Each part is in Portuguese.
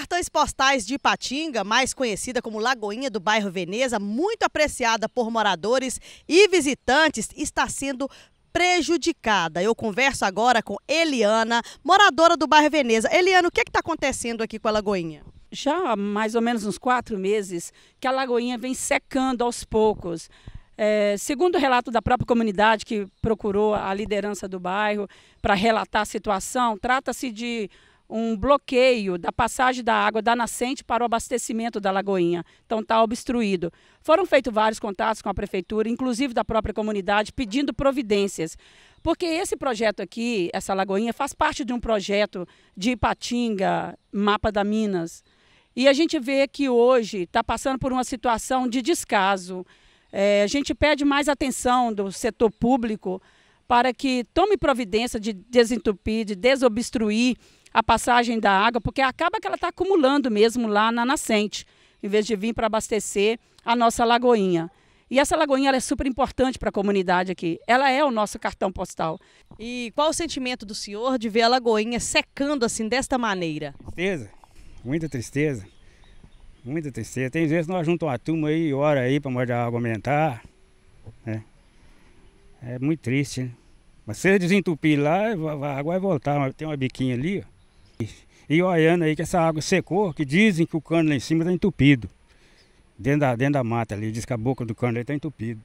cartões postais de Ipatinga, mais conhecida como Lagoinha do bairro Veneza, muito apreciada por moradores e visitantes, está sendo prejudicada. Eu converso agora com Eliana, moradora do bairro Veneza. Eliana, o que é está acontecendo aqui com a Lagoinha? Já há mais ou menos uns quatro meses que a Lagoinha vem secando aos poucos. É, segundo o relato da própria comunidade que procurou a liderança do bairro para relatar a situação, trata-se de um bloqueio da passagem da água da nascente para o abastecimento da lagoinha. Então está obstruído. Foram feitos vários contatos com a prefeitura, inclusive da própria comunidade, pedindo providências. Porque esse projeto aqui, essa lagoinha, faz parte de um projeto de Ipatinga, Mapa da Minas. E a gente vê que hoje está passando por uma situação de descaso. É, a gente pede mais atenção do setor público para que tome providência de desentupir, de desobstruir a passagem da água, porque acaba que ela está acumulando mesmo lá na nascente, em vez de vir para abastecer a nossa lagoinha. E essa lagoinha é super importante para a comunidade aqui. Ela é o nosso cartão postal. E qual o sentimento do senhor de ver a lagoinha secando assim desta maneira? Tristeza, muita tristeza. Muita tristeza. Tem vezes nós juntamos uma turma aí, hora aí para a água aumentar. Né? É muito triste, né? Mas se desentupir lá, a água vai voltar. Tem uma biquinha ali, ó. E olhando aí que essa água secou, que dizem que o cano lá em cima está entupido. Dentro da, dentro da mata ali, diz que a boca do cano está entupido.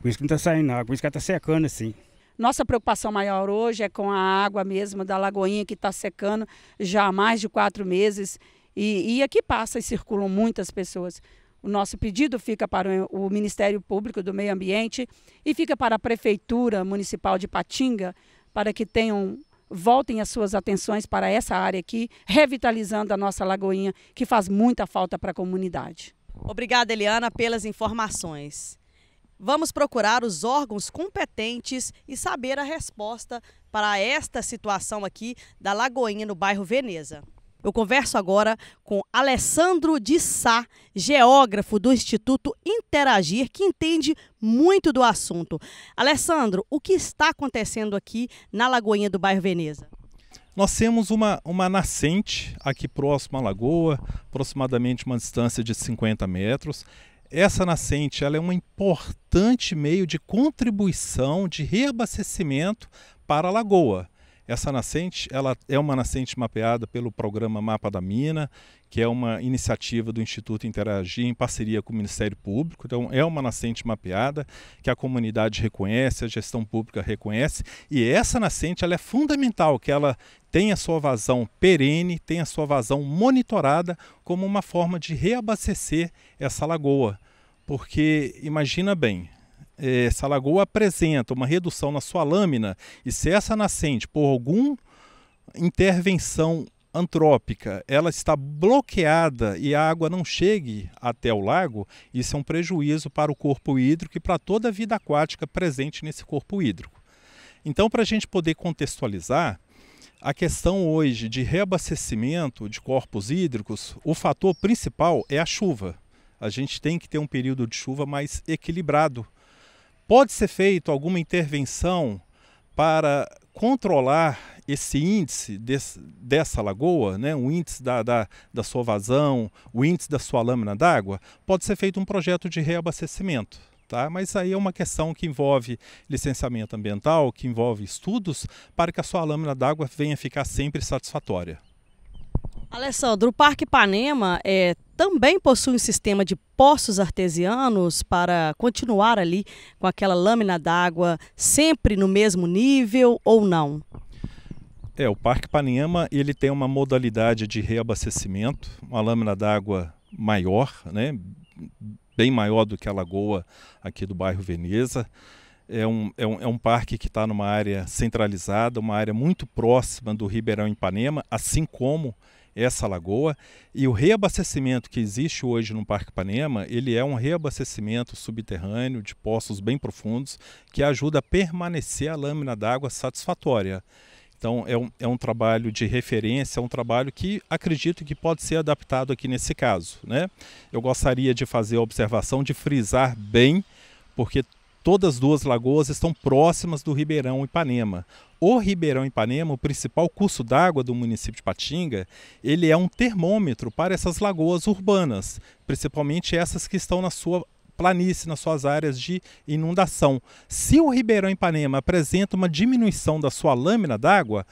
Por isso que não está saindo água, por isso que está secando assim. Nossa preocupação maior hoje é com a água mesmo da lagoinha que está secando já há mais de quatro meses. E, e aqui passa e circulam muitas pessoas. O nosso pedido fica para o Ministério Público do Meio Ambiente e fica para a Prefeitura Municipal de Patinga para que tenham voltem as suas atenções para essa área aqui, revitalizando a nossa lagoinha que faz muita falta para a comunidade. Obrigada, Eliana, pelas informações. Vamos procurar os órgãos competentes e saber a resposta para esta situação aqui da Lagoinha no bairro Veneza. Eu converso agora com Alessandro de Sá, geógrafo do Instituto Interagir, que entende muito do assunto. Alessandro, o que está acontecendo aqui na Lagoinha do bairro Veneza? Nós temos uma, uma nascente aqui próximo à lagoa, aproximadamente uma distância de 50 metros. Essa nascente ela é um importante meio de contribuição de reabastecimento para a lagoa. Essa nascente ela é uma nascente mapeada pelo programa Mapa da Mina, que é uma iniciativa do Instituto Interagir em parceria com o Ministério Público. Então, é uma nascente mapeada que a comunidade reconhece, a gestão pública reconhece, e essa nascente ela é fundamental que ela tenha sua vazão perene, tenha sua vazão monitorada como uma forma de reabastecer essa lagoa. Porque imagina bem, eh, essa lagoa apresenta uma redução na sua lâmina e se essa nascente, por alguma intervenção antrópica, ela está bloqueada e a água não chegue até o lago, isso é um prejuízo para o corpo hídrico e para toda a vida aquática presente nesse corpo hídrico. Então, para a gente poder contextualizar, a questão hoje de reabastecimento de corpos hídricos, o fator principal é a chuva. A gente tem que ter um período de chuva mais equilibrado Pode ser feito alguma intervenção para controlar esse índice desse, dessa lagoa, né, o índice da, da, da sua vazão, o índice da sua lâmina d'água, pode ser feito um projeto de reabastecimento. Tá? Mas aí é uma questão que envolve licenciamento ambiental, que envolve estudos para que a sua lâmina d'água venha ficar sempre satisfatória. Alessandro, o Parque Ipanema é, também possui um sistema de poços artesianos para continuar ali com aquela lâmina d'água sempre no mesmo nível ou não? É, o Parque Ipanema ele tem uma modalidade de reabastecimento, uma lâmina d'água maior, né? bem maior do que a lagoa aqui do bairro Veneza. É um, é um, é um parque que está numa área centralizada, uma área muito próxima do Ribeirão Ipanema, assim como essa lagoa e o reabastecimento que existe hoje no Parque Ipanema, ele é um reabastecimento subterrâneo de poços bem profundos que ajuda a permanecer a lâmina d'água satisfatória. Então é um, é um trabalho de referência, é um trabalho que acredito que pode ser adaptado aqui nesse caso. Né? Eu gostaria de fazer a observação de frisar bem, porque Todas as duas lagoas estão próximas do Ribeirão Ipanema. O Ribeirão Ipanema, o principal curso d'água do município de Patinga, ele é um termômetro para essas lagoas urbanas, principalmente essas que estão na sua planície, nas suas áreas de inundação. Se o Ribeirão Ipanema apresenta uma diminuição da sua lâmina d'água,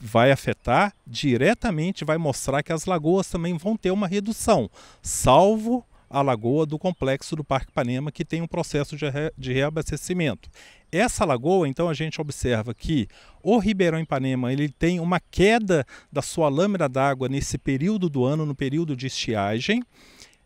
vai afetar diretamente, vai mostrar que as lagoas também vão ter uma redução, salvo a lagoa do complexo do Parque Panema, que tem um processo de, re, de reabastecimento. Essa lagoa, então, a gente observa que o Ribeirão Ipanema ele tem uma queda da sua lâmina d'água nesse período do ano, no período de estiagem,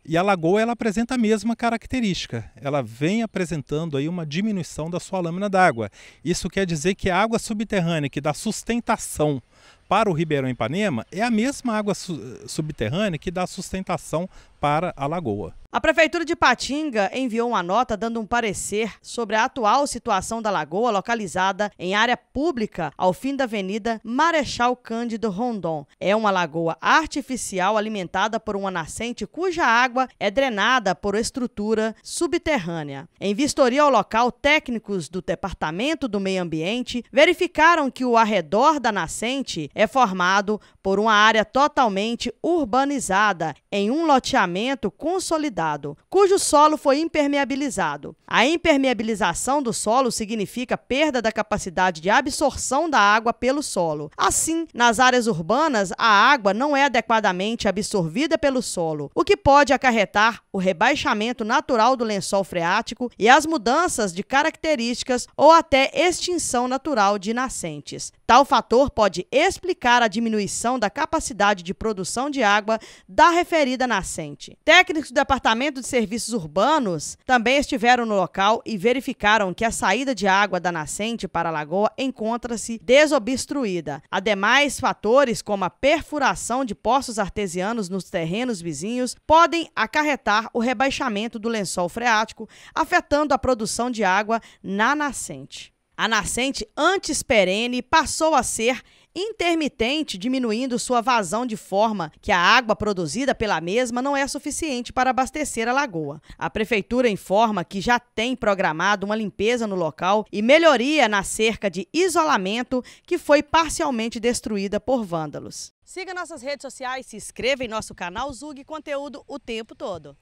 e a lagoa ela apresenta a mesma característica. Ela vem apresentando aí uma diminuição da sua lâmina d'água. Isso quer dizer que a água subterrânea que dá sustentação para o Ribeirão Ipanema é a mesma água su eh, subterrânea que dá sustentação para a lagoa. A Prefeitura de Patinga enviou uma nota dando um parecer sobre a atual situação da lagoa localizada em área pública ao fim da Avenida Marechal Cândido Rondon. É uma lagoa artificial alimentada por uma nascente cuja água é drenada por estrutura subterrânea. Em vistoria ao local, técnicos do Departamento do Meio Ambiente verificaram que o arredor da nascente é formado por uma área totalmente urbanizada em um loteamento consolidado, cujo solo foi impermeabilizado. A impermeabilização do solo significa perda da capacidade de absorção da água pelo solo. Assim, nas áreas urbanas, a água não é adequadamente absorvida pelo solo, o que pode acarretar o rebaixamento natural do lençol freático e as mudanças de características ou até extinção natural de nascentes. Tal fator pode explicar a diminuição da capacidade de produção de água da referida nascente. Técnicos do Departamento de Serviços Urbanos também estiveram no local e verificaram que a saída de água da nascente para a lagoa encontra-se desobstruída. Ademais, fatores como a perfuração de poços artesianos nos terrenos vizinhos podem acarretar o rebaixamento do lençol freático, afetando a produção de água na nascente. A nascente antes perene passou a ser intermitente, diminuindo sua vazão de forma que a água produzida pela mesma não é suficiente para abastecer a lagoa. A prefeitura informa que já tem programado uma limpeza no local e melhoria na cerca de isolamento que foi parcialmente destruída por vândalos. Siga nossas redes sociais, se inscreva em nosso canal Zug Conteúdo o tempo todo.